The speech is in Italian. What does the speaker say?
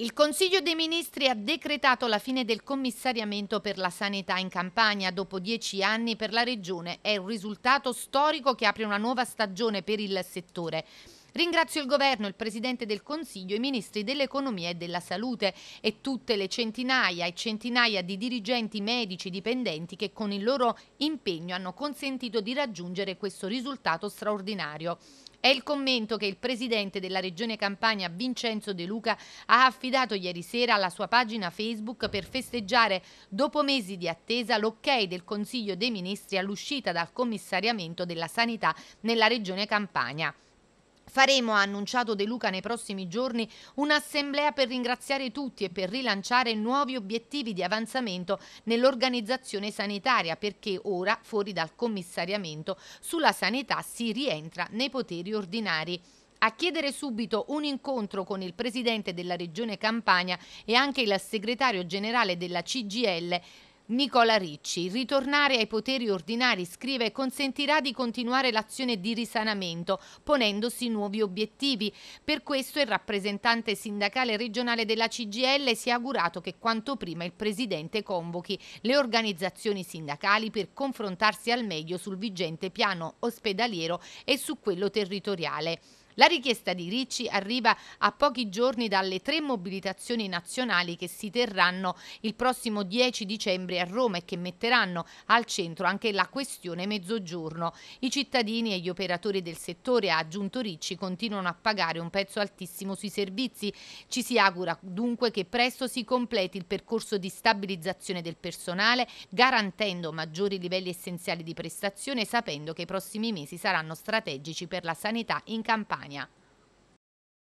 Il Consiglio dei Ministri ha decretato la fine del commissariamento per la sanità in Campania dopo dieci anni per la Regione. È un risultato storico che apre una nuova stagione per il settore. Ringrazio il Governo, il Presidente del Consiglio, i Ministri dell'Economia e della Salute e tutte le centinaia e centinaia di dirigenti medici dipendenti che con il loro impegno hanno consentito di raggiungere questo risultato straordinario. È il commento che il presidente della Regione Campania Vincenzo De Luca ha affidato ieri sera alla sua pagina Facebook per festeggiare, dopo mesi di attesa, l'ok del Consiglio dei Ministri all'uscita dal commissariamento della sanità nella Regione Campania. Faremo, ha annunciato De Luca nei prossimi giorni, un'assemblea per ringraziare tutti e per rilanciare nuovi obiettivi di avanzamento nell'organizzazione sanitaria perché ora, fuori dal commissariamento, sulla sanità si rientra nei poteri ordinari a chiedere subito un incontro con il presidente della regione Campania e anche il segretario generale della CGL Nicola Ricci, ritornare ai poteri ordinari, scrive, consentirà di continuare l'azione di risanamento, ponendosi nuovi obiettivi. Per questo il rappresentante sindacale regionale della CGL si è augurato che quanto prima il Presidente convochi le organizzazioni sindacali per confrontarsi al meglio sul vigente piano ospedaliero e su quello territoriale. La richiesta di Ricci arriva a pochi giorni dalle tre mobilitazioni nazionali che si terranno il prossimo 10 dicembre a Roma e che metteranno al centro anche la questione mezzogiorno. I cittadini e gli operatori del settore, ha aggiunto Ricci, continuano a pagare un prezzo altissimo sui servizi. Ci si augura dunque che presto si completi il percorso di stabilizzazione del personale, garantendo maggiori livelli essenziali di prestazione, sapendo che i prossimi mesi saranno strategici per la sanità in campagna. 아니야.